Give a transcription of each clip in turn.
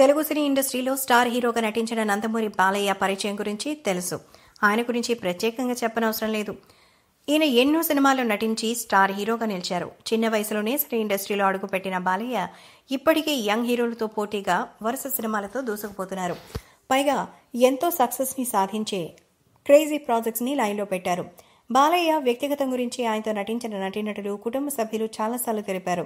తెలుగు సినీ ఇండస్ట్రీలో స్టార్ హీరోగా నటించిన నందమూరి బాలయ్య పరిచయం గురించి తెలుసు ఆయన గురించి ప్రత్యేకంగా చెప్పనవసరం లేదు ఈయన ఎన్నో సినిమాల్లో నటించి స్టార్ హీరోగా నిలిచారు చిన్న వయసులోనే సినీ ఇండస్ట్రీలో అడుగుపెట్టిన బాలయ్య ఇప్పటికే యంగ్ హీరోలతో పోటీగా వరుస సినిమాలతో దూసుకుపోతున్నారు పైగా ఎంతో సక్సెస్ని సాధించే క్రేజీ ప్రాజెక్ట్స్ని లైన్లో పెట్టారు బాలయ్య వ్యక్తిగతం గురించి ఆయనతో నటించిన నటీనటులు కుటుంబ సభ్యులు చాలాసార్లు తెలిపారు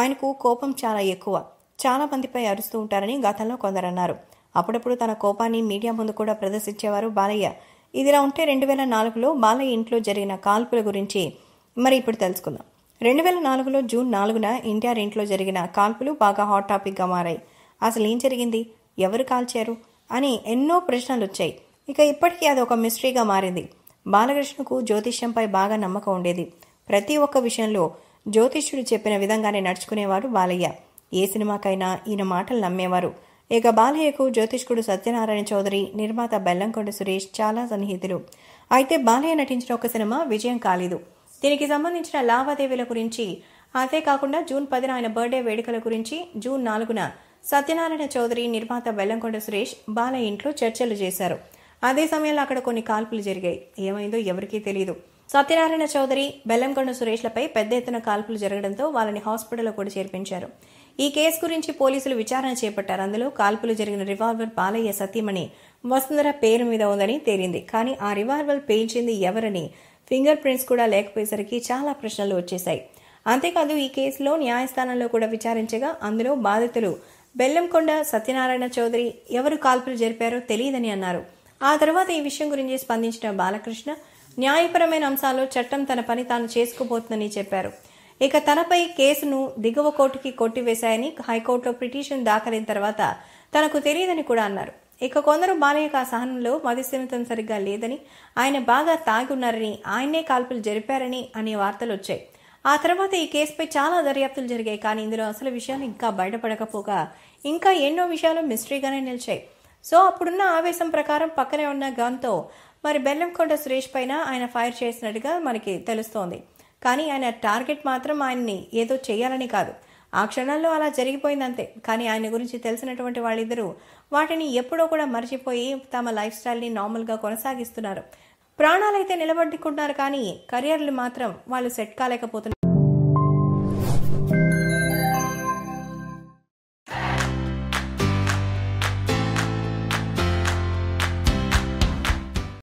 ఆయనకు కోపం చాలా ఎక్కువ చాలా మందిపై అరుస్తూ ఉంటారని గతంలో కొందరన్నారు అప్పుడప్పుడు తన కోపాన్ని మీడియా ముందు కూడా ప్రదర్శించేవారు బాలయ్య ఇదిలా ఉంటే రెండు వేల నాలుగులో బాలయ్య ఇంట్లో జరిగిన కాల్పుల గురించి మరి ఇప్పుడు తెలుసుకుందాం రెండు వేల నాలుగులో జూన్ నాలుగున ఇండియా ఇంట్లో జరిగిన కాల్పులు బాగా హాట్ టాపిక్గా మారాయి అసలు ఏం జరిగింది ఎవరు కాల్చారు అని ఎన్నో ప్రశ్నలు వచ్చాయి ఇక ఇప్పటికీ అది ఒక మిస్టరీగా మారింది బాలకృష్ణకు జ్యోతిష్యంపై బాగా నమ్మకం ఉండేది ప్రతి ఒక్క విషయంలో జ్యోతిష్యుడు చెప్పిన విధంగానే నడుచుకునేవాడు బాలయ్య ఏ సినిమాకైనా ఈయన మాటలు నమ్మేవారు ఇక బాలయ్యకు జ్యోతిష్కుడు సత్యనారాయణ చౌదరి నిర్మాత బెల్లంకొండ సురేష్ చాలా సన్నిహితులు అయితే బాలయ్య నటించిన ఒక సినిమా విజయం కాలేదు దీనికి సంబంధించిన లావాదేవీల గురించి అదే కాకుండా జూన్ పదిన ఆయన బర్త్డే వేడుకల గురించి జూన్ నాలుగున సత్యనారాయణ చౌదరి నిర్మాత బెల్లంకొండ సురేష్ బాలయ్య ఇంట్లో చర్చలు చేశారు అదే సమయంలో అక్కడ కొన్ని కాల్పులు జరిగాయి ఏమైందో ఎవరికీ తెలియదు సత్యనారాయణ చౌదరి బెల్లంకొండ సురేష్లపై పెద్ద ఎత్తున కాల్పులు జరగడంతో వాళ్ళని హాస్పిటల్లో కూడా చేర్పించారు ఈ కేసు గురించి పోలీసులు విచారణ చేపట్టారు అందులో కాల్పులు జరిగిన రివాల్వర్ బాలయ్య సత్యమణి వసుంధర పేరు మీద ఉందని తేలింది కానీ ఆ రివాల్వర్ పేల్చింది ఎవరని ఫింగర్ ప్రింట్స్ కూడా లేకపోయేసరికి చాలా ప్రశ్నలు వచ్చేశాయి అంతేకాదు ఈ కేసులో న్యాయస్థానంలో కూడా విచారించగా అందులో బాధితులు బెల్లంకొండ సత్యనారాయణ చౌదరి ఎవరు కాల్పులు జరిపారో తెలియదని అన్నారు ఆ తర్వాత ఈ విషయం గురించి స్పందించిన బాలకృష్ణ న్యాయపరమైన అంశాల్లో చట్టం తన పని తాను చేసుకోబోతుందని చెప్పారు ఇక తనపై కేసును దిగువ కోర్టుకి కొట్టివేశాయని హైకోర్టులో పిటిషన్ దాఖలైన తర్వాత తనకు తెలియదని కూడా అన్నారు ఇక కొందరు బాలయ్యకు ఆ సహనంలో మధుస్థిమితం సరిగ్గా లేదని ఆయన బాగా తాగి ఉన్నారని ఆయనే కాల్పులు జరిపారని అనే వార్తలు వచ్చాయి ఆ తర్వాత ఈ కేసుపై చాలా దర్యాప్తులు జరిగాయి కానీ ఇందులో అసలు విషయాలు ఇంకా బయటపడకపోగా ఇంకా ఎన్నో విషయాలు మిస్టరీగానే నిలిచాయి సో అప్పుడున్న ఆవేశం ప్రకారం పక్కనే ఉన్న గన్తో మరి బెల్లంకొండ సురేష్ పైన ఆయన ఫైర్ చేసినట్టుగా మనకి తెలుస్తోంది కానీ ఆయన టార్గెట్ మాత్రం ఆయన్ని ఏదో చేయాలని కాదు ఆ క్షణంలో అలా జరిగిపోయిందంతే కానీ ఆయన గురించి తెలిసినటువంటి వాళ్ళిద్దరూ వాటిని ఎప్పుడో కూడా మర్చిపోయి తమ లైఫ్ స్టైల్ని నార్మల్గా కొనసాగిస్తున్నారు ప్రాణాలైతే నిలబడుకుంటున్నారు కానీ కెరియర్లు మాత్రం వాళ్ళు సెట్ కాలేకపోతున్నారు